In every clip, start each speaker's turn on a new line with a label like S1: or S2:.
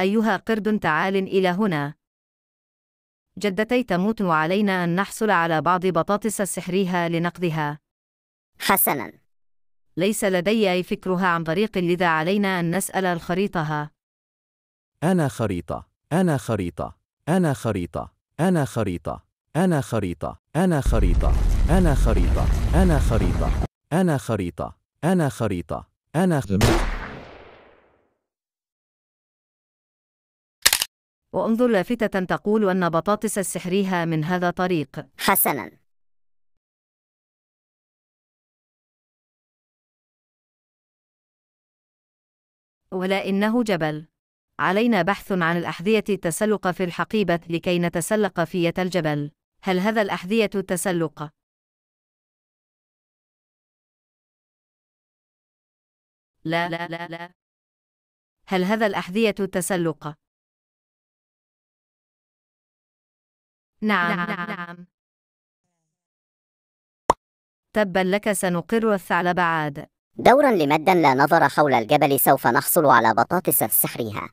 S1: أيها قرد تعال إلى هنا. جدتي تموت وعلينا أن نحصل على بعض بطاطس سحرها لنقضها. حسناً. ليس لدي أي فكرها عن طريق لذا علينا أن نسأل الخريطها.
S2: أنا خريطة، أنا خريطة، أنا خريطة، أنا خريطة، أنا خريطة، أنا خريطة، أنا خريطة، أنا خريطة، أنا خريطة، أنا خريطة، أنا
S1: وانظر لافتة تقول أن بطاطس السحريها من هذا طريق حسناً ولأنه جبل علينا بحث عن الأحذية التسلق في الحقيبة لكي نتسلق فية الجبل هل هذا الأحذية التسلق؟
S3: لا لا لا لا هل هذا الأحذية تسلق؟ نعم نعم, نعم.
S1: تبا لك سنقر الثعلب عاد دورا لمدا لا نظر حول الجبل سوف نحصل على بطاطس سحرها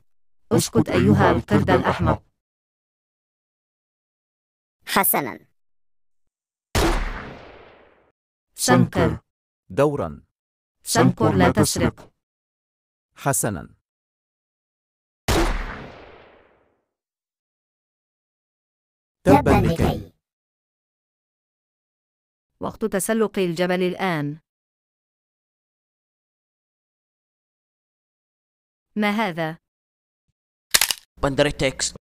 S1: اسكت أيها القرد الأحمق حسنا
S2: سنقر دورا سنكر لا تسرق حسنا
S3: تبا لكي وقت تسلق الجبل الآن ما هذا؟
S2: بندري